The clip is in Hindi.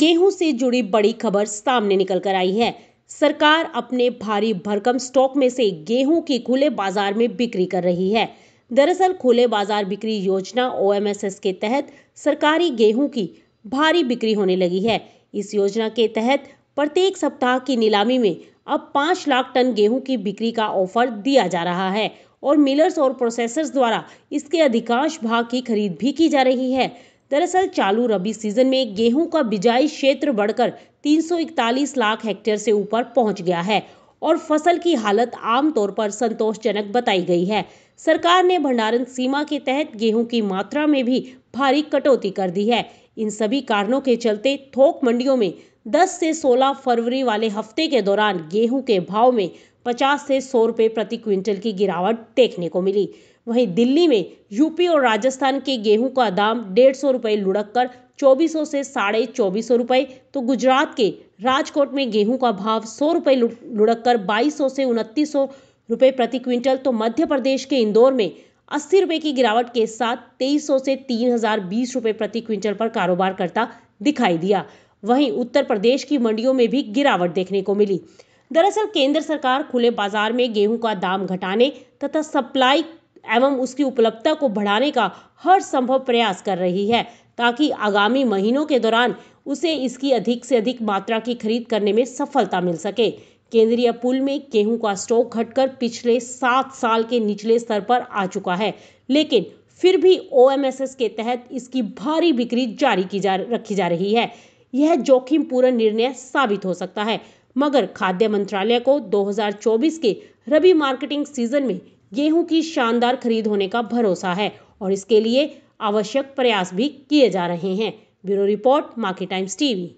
गेहूं से जुड़ी बड़ी खबर सामने निकल कर आई है सरकार अपने भारी भरकम स्टॉक में से गेहूं की खुले बाजार में बिक्री कर रही है दरअसल खुले बाजार बिक्री योजना ओ के तहत सरकारी गेहूं की भारी बिक्री होने लगी है इस योजना के तहत प्रत्येक सप्ताह की नीलामी में अब पाँच लाख टन गेहूं की बिक्री का ऑफर दिया जा रहा है और मिलर्स और प्रोसेसर्स द्वारा इसके अधिकांश भाग की खरीद भी की जा रही है दरअसल चालू रबी सीजन में गेहूं का बिजाई क्षेत्र बढ़कर 341 लाख हेक्टेयर से ऊपर पहुंच गया है और फसल की हालत आमतौर पर संतोषजनक बताई गई है सरकार ने भंडारण सीमा के तहत गेहूं की मात्रा में भी भारी कटौती कर दी है इन सभी कारणों के चलते थोक मंडियों में 10 से 16 फरवरी वाले हफ्ते के दौरान गेहूं के भाव में 50 से 100 रुपये प्रति क्विंटल की गिरावट देखने को मिली वहीं दिल्ली में यूपी और राजस्थान के गेहूं का दाम डेढ़ सौ रुपये लुढ़क कर चौबीस से साढ़े चौबीस सौ रुपये तो गुजरात के राजकोट में गेहूं का भाव सौ रुपये लुढ़क कर बाईस सौ से उनतीस सौ रुपये प्रति क्विंटल तो मध्य प्रदेश के इंदौर में अस्सी रुपये की गिरावट के साथ तेईस सौ से तीन हजार बीस रुपये प्रति क्विंटल पर कारोबार करता दिखाई दिया वहीं उत्तर प्रदेश की मंडियों में भी गिरावट देखने को मिली दरअसल केंद्र सरकार खुले बाजार में गेहूं का दाम घटाने तथा सप्लाई एवं उसकी उपलब्धता को बढ़ाने का हर संभव प्रयास कर रही है ताकि आगामी महीनों के दौरान उसे इसकी अधिक से अधिक मात्रा की खरीद करने में सफलता मिल सके केंद्रीय पुल में गेहूं का स्टॉक घटकर पिछले सात साल के निचले स्तर पर आ चुका है लेकिन फिर भी ओ के तहत इसकी भारी बिक्री जारी की जा रखी जा रही है यह जोखिम पूर्ण निर्णय साबित हो सकता है मगर खाद्य मंत्रालय को 2024 के रबी मार्केटिंग सीजन में गेहूं की शानदार खरीद होने का भरोसा है और इसके लिए आवश्यक प्रयास भी किए जा रहे हैं bureau report market times TV